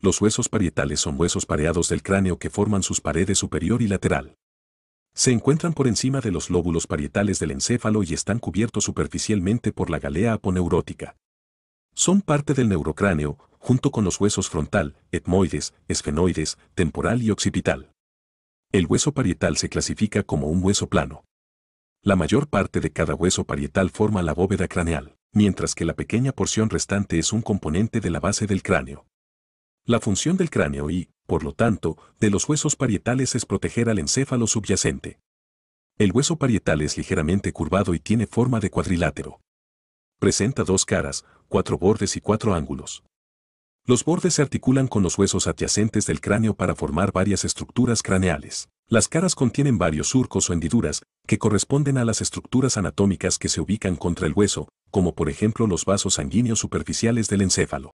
Los huesos parietales son huesos pareados del cráneo que forman sus paredes superior y lateral. Se encuentran por encima de los lóbulos parietales del encéfalo y están cubiertos superficialmente por la galea aponeurótica. Son parte del neurocráneo, junto con los huesos frontal, etmoides, esfenoides, temporal y occipital. El hueso parietal se clasifica como un hueso plano. La mayor parte de cada hueso parietal forma la bóveda craneal, mientras que la pequeña porción restante es un componente de la base del cráneo. La función del cráneo y, por lo tanto, de los huesos parietales es proteger al encéfalo subyacente. El hueso parietal es ligeramente curvado y tiene forma de cuadrilátero. Presenta dos caras, cuatro bordes y cuatro ángulos. Los bordes se articulan con los huesos adyacentes del cráneo para formar varias estructuras craneales. Las caras contienen varios surcos o hendiduras que corresponden a las estructuras anatómicas que se ubican contra el hueso, como por ejemplo los vasos sanguíneos superficiales del encéfalo.